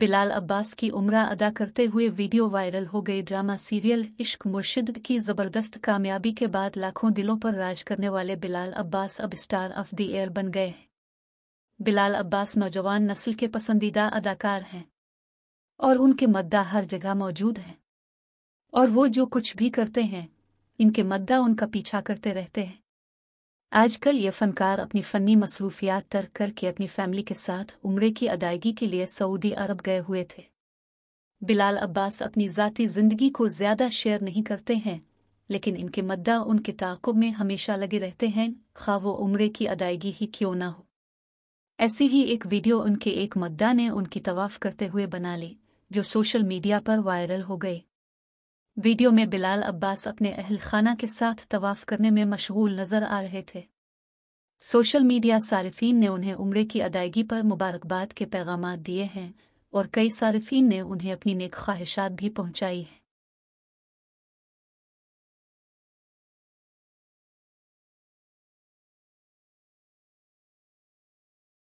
बिलाल अब्बास की उम्र अदा करते हुए वीडियो वायरल हो गई ड्रामा सीरियल इश्क मुर्शिद की जबरदस्त कामयाबी के बाद लाखों दिलों पर राज करने वाले बिलाल अब्बास अब स्टार ऑफ द एयर बन गए बिलाल अब्बास नौजवान नस्ल के पसंदीदा अदाकार हैं और उनके मद्दा हर जगह मौजूद हैं और वो जो कुछ भी करते हैं इनके मद्दा उनका पीछा करते रहते हैं आजकल ये फनकार अपनी फनी मसरूफियात तर्क करके अपनी फैमिली के साथ उम्र की अदायगी के लिए सऊदी अरब गए हुए थे बिलाल अब्बास अपनी ज़ाती ज़िंदगी को ज़्यादा शेयर नहीं करते हैं लेकिन इनके मद्दा उनके ताकुब में हमेशा लगे रहते हैं खा वो उम्र की अदायगी ही क्यों ना हो ऐसी ही एक वीडियो उनके एक मद्दा ने उनकी तवाफ़ करते हुए बना ली जो सोशल मीडिया पर वायरल हो गई वीडियो में बिलाल अब्बास अपने अहल खाना के साथ तवाफ करने में मशगूल नजर आ रहे थे सोशल मीडिया सार्फिन ने उन्हें उम्र की अदायगी पर मुबारकबाद के पैगाम दिए हैं और कई सार्फिन ने उन्हें अपनी नेक ख्वाहिशात भी पहुंचाई हैं